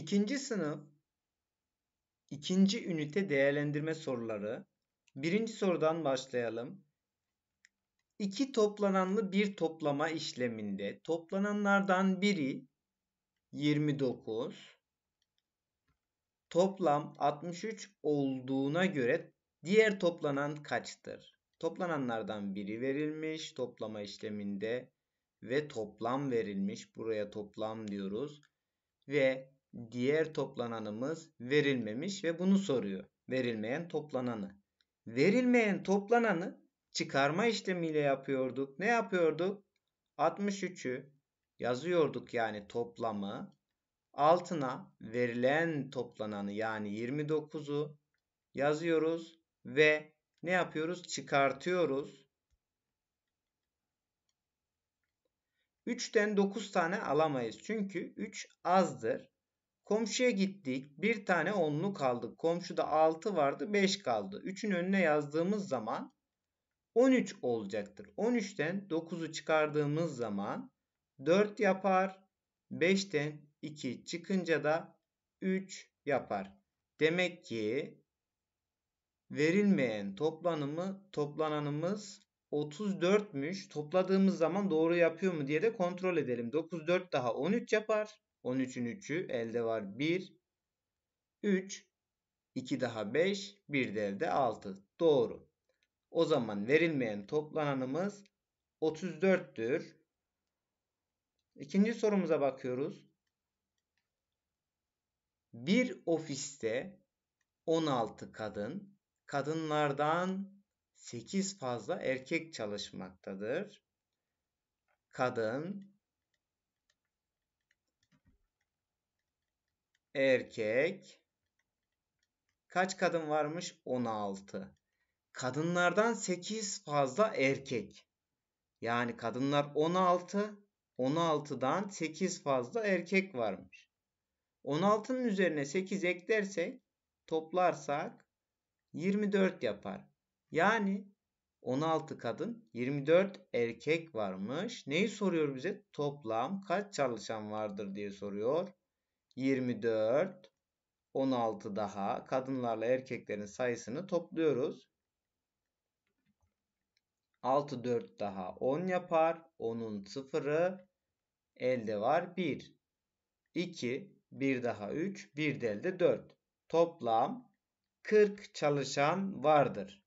İkinci sınıf ikinci ünite değerlendirme soruları. Birinci sorudan başlayalım. İki toplananlı bir toplama işleminde toplananlardan biri 29 toplam 63 olduğuna göre diğer toplanan kaçtır? Toplananlardan biri verilmiş toplama işleminde ve toplam verilmiş. Buraya toplam diyoruz. Ve diğer toplananımız verilmemiş ve bunu soruyor. Verilmeyen toplananı. Verilmeyen toplananı çıkarma işlemiyle yapıyorduk. Ne yapıyorduk? 63'ü yazıyorduk yani toplamı. Altına verilen toplananı yani 29'u yazıyoruz ve ne yapıyoruz? Çıkartıyoruz. 3'ten 9 tane alamayız. Çünkü 3 azdır. Komşuya gittik. Bir tane onlu kaldı. Komşuda 6 vardı 5 kaldı. 3'ün önüne yazdığımız zaman 13 olacaktır. 13'ten 9'u çıkardığımız zaman 4 yapar. 5'ten 2 çıkınca da 3 yapar. Demek ki verilmeyen toplanımı toplananımız 34'müş. Topladığımız zaman doğru yapıyor mu diye de kontrol edelim. 9 4 daha 13 yapar. 13'ün 3'ü elde var 1. 3. 2 daha 5. 1 de elde 6. Doğru. O zaman verilmeyen toplananımız 34'tür. İkinci sorumuza bakıyoruz. Bir ofiste 16 kadın, kadınlardan 8 fazla erkek çalışmaktadır. Kadın erkek. Kaç kadın varmış? 16. Kadınlardan 8 fazla erkek. Yani kadınlar 16, 16'dan 8 fazla erkek varmış. 16'nın üzerine 8 eklersek toplarsak 24 yapar. Yani 16 kadın 24 erkek varmış. Neyi soruyor bize? Toplam kaç çalışan vardır diye soruyor. 24, 16 daha kadınlarla erkeklerin sayısını topluyoruz. 6 4 daha 10 yapar. 10'un 0'ı elde var 1. 2 1 daha 3 1 de elde 4. Toplam 40 çalışan vardır.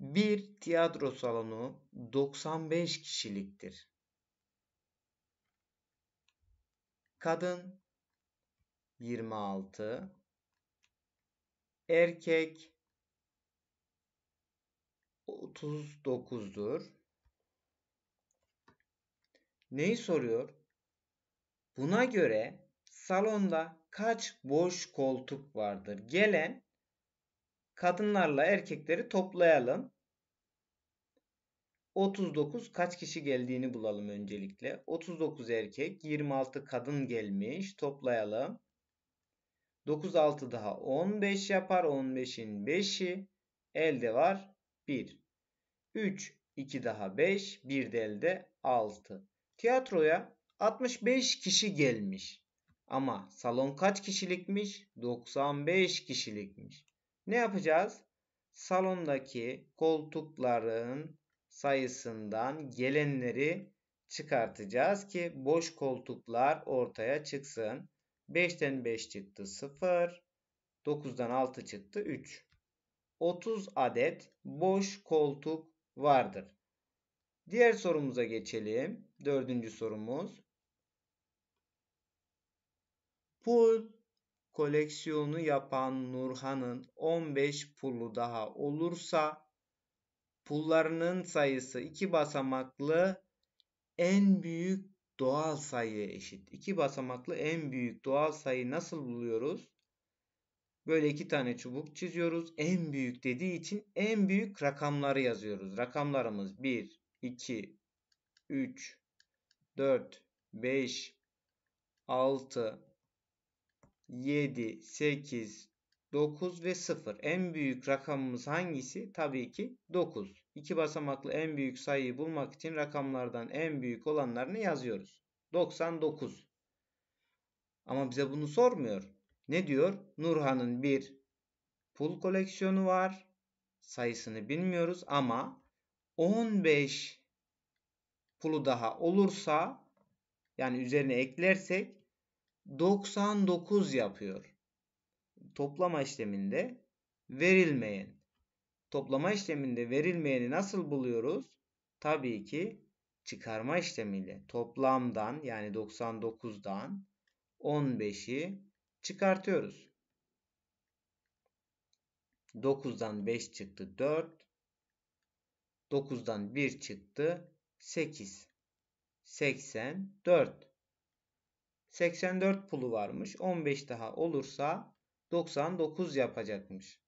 Bir tiyatro salonu 95 kişiliktir. Kadın 26 erkek 39'dur. Neyi soruyor? Buna göre salonda kaç boş koltuk vardır? Gelen kadınlarla erkekleri toplayalım. 39 kaç kişi geldiğini bulalım öncelikle. 39 erkek, 26 kadın gelmiş. Toplayalım. 9 6 daha 15 yapar. 15'in 5'i elde var 1. 3 2 daha 5, 1 de elde 6. Tiyatroya 65 kişi gelmiş. Ama salon kaç kişilikmiş? 95 kişilikmiş. Ne yapacağız? Salondaki koltukların sayısından gelenleri çıkartacağız ki boş koltuklar ortaya çıksın. 5'ten 5 çıktı 0. 9'dan 6 çıktı 3. 30 adet boş koltuk vardır. Diğer sorumuza geçelim. Dördüncü sorumuz. Pul koleksiyonu yapan Nurhan'ın 15 pulu daha olursa pullarının sayısı iki basamaklı en büyük doğal sayıya eşit. İki basamaklı en büyük doğal sayı nasıl buluyoruz? Böyle iki tane çubuk çiziyoruz. En büyük dediği için en büyük rakamları yazıyoruz. Rakamlarımız 1, 2, 3, 4, 5, 6, 7, 8, 9 ve 0. En büyük rakamımız hangisi? Tabii ki 9. İki basamaklı en büyük sayıyı bulmak için rakamlardan en büyük olanlarını yazıyoruz. 99. Ama bize bunu sormuyor. Ne diyor? Nurhan'ın bir pul koleksiyonu var. Sayısını bilmiyoruz ama 15 pulu daha olursa yani üzerine eklersek 99 yapıyor toplama işleminde verilmeyen. Toplama işleminde verilmeyeni nasıl buluyoruz? Tabii ki çıkarma işlemiyle. Toplamdan yani 99'dan 15'i çıkartıyoruz. 9'dan 5 çıktı 4. 9'dan 1 çıktı 8. 84. 84 pulu varmış. 15 daha olursa 99 yapacakmış.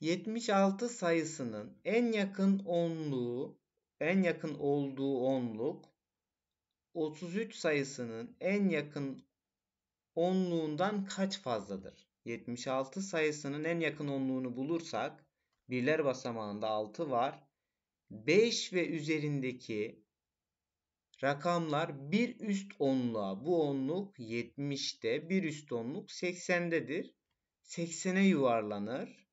76 sayısının en yakın onluğu en yakın olduğu onluk 33 sayısının en yakın onluğundan kaç fazladır? 76 sayısının en yakın onluğunu bulursak birler basamağında 6 var. 5 ve üzerindeki rakamlar bir üst onluğa bu onluk 70'te bir üst onluk 80'dedir. 80'e yuvarlanır.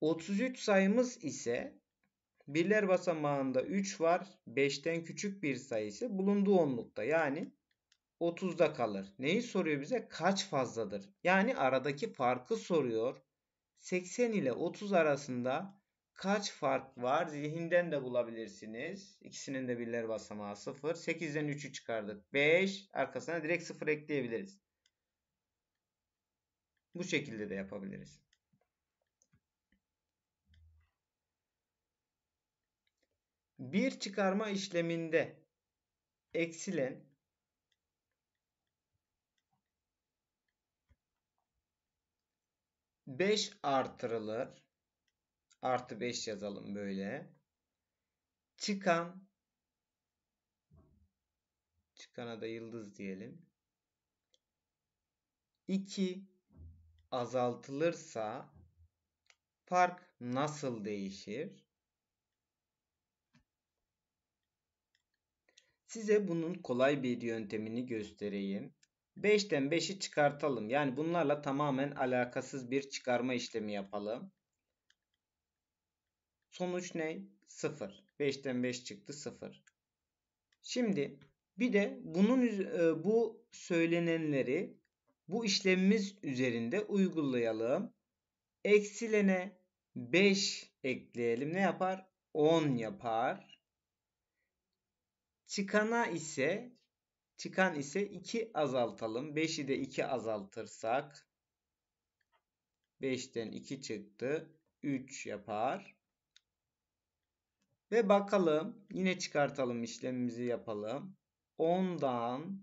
33 sayımız ise birler basamağında 3 var. 5'ten küçük bir sayı ise bulunduğu onlukta yani 30'da kalır. Neyi soruyor bize? Kaç fazladır? Yani aradaki farkı soruyor. 80 ile 30 arasında kaç fark var? Zihinden de bulabilirsiniz. İkisinin de birler basamağı 0. 8'den 3'ü çıkardık. 5. Arkasına direkt 0 ekleyebiliriz. Bu şekilde de yapabiliriz. Bir çıkarma işleminde eksilen beş artırılır. Artı 5 yazalım böyle. Çıkan çıkana da yıldız diyelim. 2 azaltılırsa fark nasıl değişir? Size bunun kolay bir yöntemini göstereyim. 5'ten 5'i çıkartalım. Yani bunlarla tamamen alakasız bir çıkarma işlemi yapalım. Sonuç ne? 0. 5'ten 5 çıktı 0. Şimdi bir de bunun e, bu söylenenleri bu işlemimiz üzerinde uygulayalım. Eksilene 5 ekleyelim. Ne yapar? 10 yapar. Çıkana ise çıkan ise 2 azaltalım. 5'i de 2 azaltırsak 5'ten 2 çıktı. 3 yapar. Ve bakalım yine çıkartalım işlemimizi yapalım. 10'dan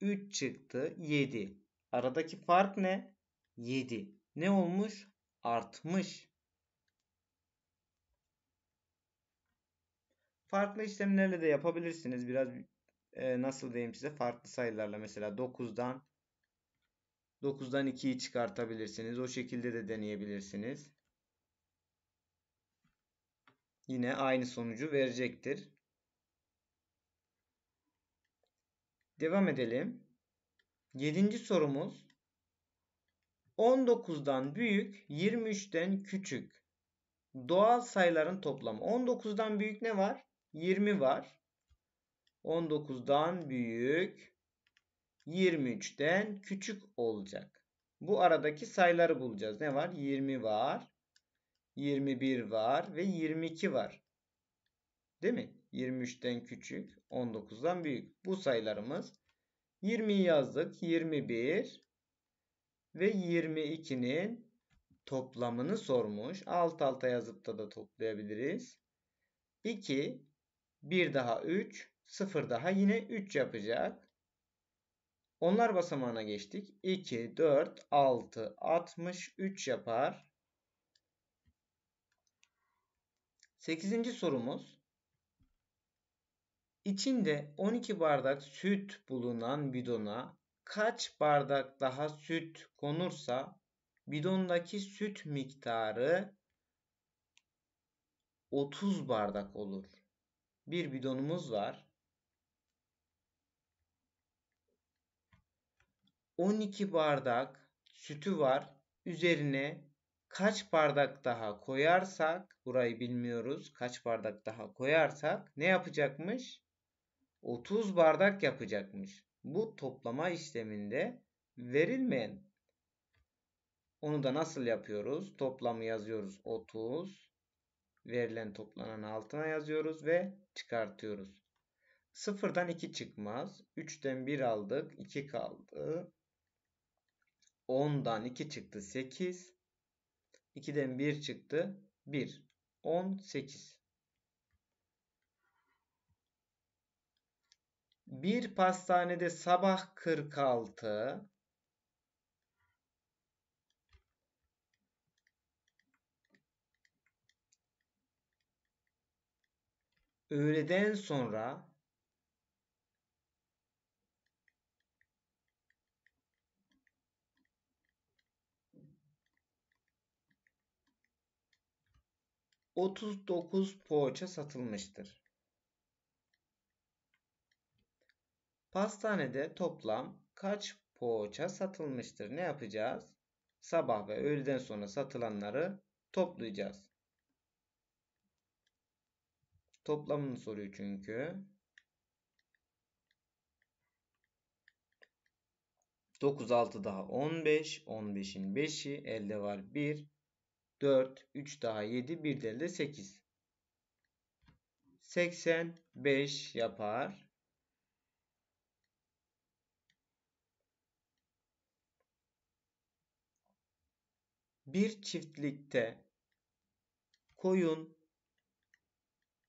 3 çıktı 7. Aradaki fark ne? 7. Ne olmuş? Artmış. Farklı işlemlerle de yapabilirsiniz. Biraz e, nasıl diyeyim size farklı sayılarla mesela 9'dan 9'dan 2'yi çıkartabilirsiniz. O şekilde de deneyebilirsiniz yine aynı sonucu verecektir. Devam edelim. Yedinci sorumuz 19'dan büyük 23'ten küçük doğal sayıların toplamı. 19'dan büyük ne var? 20 var. 19'dan büyük 23'ten küçük olacak. Bu aradaki sayıları bulacağız. Ne var? 20 var. 21 var ve 22 var. Değil mi? 23'ten küçük, 19'dan büyük. Bu sayılarımız 20 yazdık. 21 ve 22'nin toplamını sormuş. Alt alta yazıp da da toplayabiliriz. 2, 1 daha 3, 0 daha yine 3 yapacak. Onlar basamağına geçtik. 2, 4, 6, 63 yapar. 8. sorumuz. İçinde 12 bardak süt bulunan bidona kaç bardak daha süt konursa bidondaki süt miktarı 30 bardak olur. Bir bidonumuz var. 12 bardak sütü var. Üzerine kaç bardak daha koyarsak burayı bilmiyoruz. Kaç bardak daha koyarsak ne yapacakmış? 30 bardak yapacakmış. Bu toplama işleminde verilmeyen. Onu da nasıl yapıyoruz? Toplamı yazıyoruz 30. Verilen toplanan altına yazıyoruz ve çıkartıyoruz. Sıfırdan 2 çıkmaz. 3'ten 1 aldık. 2 kaldı. 10'dan 2 çıktı 8. 2'den 1 çıktı. 1. 18. Bir pastanede sabah 46, öğleden sonra 39 poğaça satılmıştır. Pastanede toplam kaç poğaça satılmıştır? Ne yapacağız? Sabah ve öğleden sonra satılanları toplayacağız. Toplamını soruyor çünkü. 9 6 daha 15. 15'in 5'i elde var 1. 4, 3 daha 7, bir de elde 8. 85 yapar. Bir çiftlikte koyun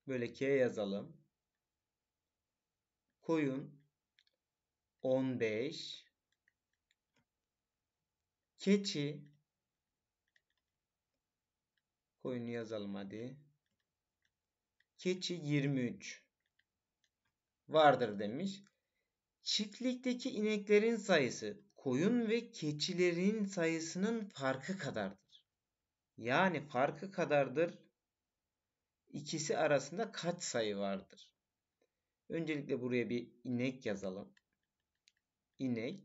böyle K yazalım. Koyun 15 keçi koyunu yazalım hadi. Keçi 23 vardır demiş. Çiftlikteki ineklerin sayısı koyun ve keçilerin sayısının farkı kadardır. Yani farkı kadardır ikisi arasında kaç sayı vardır? Öncelikle buraya bir inek yazalım. İnek.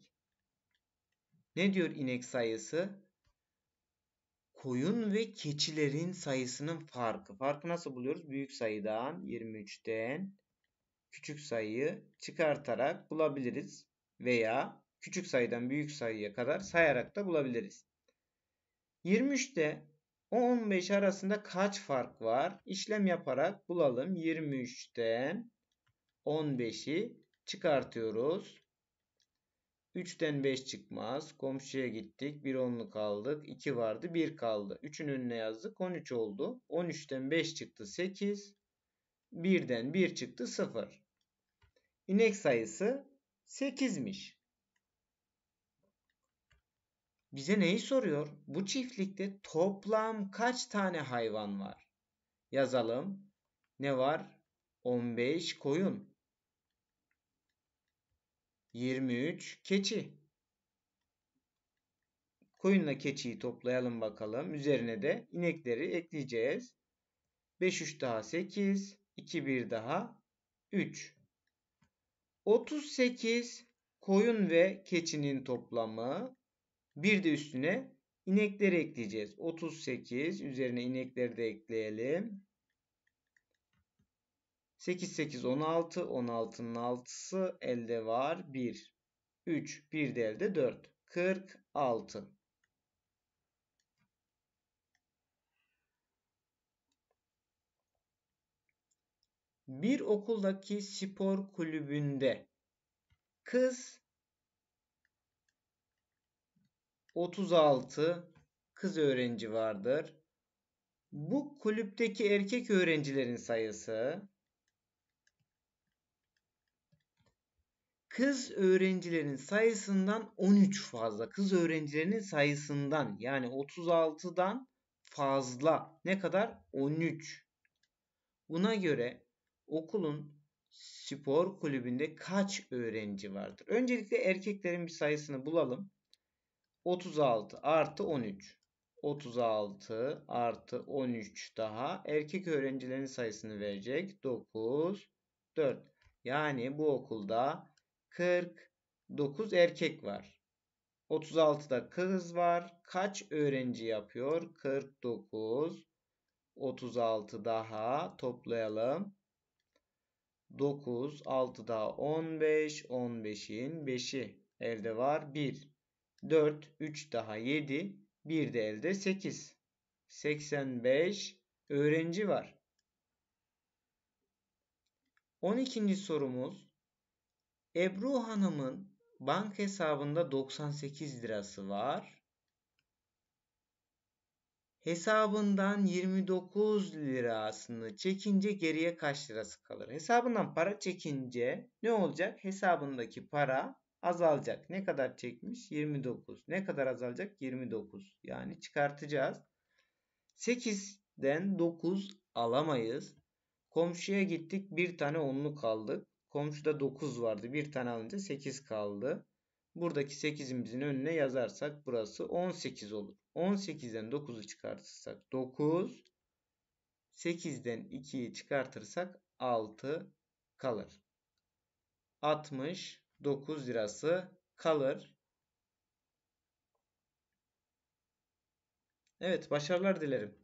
Ne diyor inek sayısı? koyun ve keçilerin sayısının farkı. Farkı nasıl buluyoruz? Büyük sayıdan 23'ten küçük sayıyı çıkartarak bulabiliriz veya küçük sayıdan büyük sayıya kadar sayarak da bulabiliriz. 23'te 15 arasında kaç fark var? İşlem yaparak bulalım. 23'ten 15'i çıkartıyoruz. 3'ten 5 çıkmaz. Komşuya gittik. 1 onlu kaldık. 2 vardı. 1 kaldı. 3'ün önüne yazdık. 13 oldu. 13'ten 5 çıktı. 8. 1'den 1 çıktı. 0. İnek sayısı 8'miş. Bize neyi soruyor? Bu çiftlikte toplam kaç tane hayvan var? Yazalım. Ne var? 15 koyun. 23 keçi. Koyunla keçiyi toplayalım bakalım. Üzerine de inekleri ekleyeceğiz. 5 3 daha 8, 2 1 daha 3. 38 koyun ve keçinin toplamı. Bir de üstüne inekleri ekleyeceğiz. 38 üzerine inekleri de ekleyelim. 8, 8, 16. 16'nın 6'sı elde var. 1. 3, 1 de elde 4. 46. Bir okuldaki spor kulübünde kız 36 kız öğrenci vardır. Bu kulüpteki erkek öğrencilerin sayısı kız öğrencilerin sayısından 13 fazla. Kız öğrencilerin sayısından yani 36'dan fazla. Ne kadar? 13. Buna göre okulun spor kulübünde kaç öğrenci vardır? Öncelikle erkeklerin bir sayısını bulalım. 36 artı 13. 36 artı 13 daha erkek öğrencilerin sayısını verecek. 9, 4. Yani bu okulda 49 erkek var. 36 da kız var. Kaç öğrenci yapıyor? 49 36 daha toplayalım. 9 6 daha 15 15'in 5'i elde var 1. 4 3 daha 7 1 de elde 8. 85 öğrenci var. 12. sorumuz Ebru Hanım'ın bank hesabında 98 lirası var. Hesabından 29 lirasını çekince geriye kaç lirası kalır? Hesabından para çekince ne olacak? Hesabındaki para azalacak. Ne kadar çekmiş? 29. Ne kadar azalacak? 29. Yani çıkartacağız. 8'den 9 alamayız. Komşuya gittik bir tane onluk aldık. Komşuda 9 vardı. Bir tane alınca 8 kaldı. Buradaki 8'imizin önüne yazarsak burası 18 olur. 18'den 9'u çıkartırsak 9. 8'den 2'yi çıkartırsak 6 kalır. 69 lirası kalır. Evet başarılar dilerim.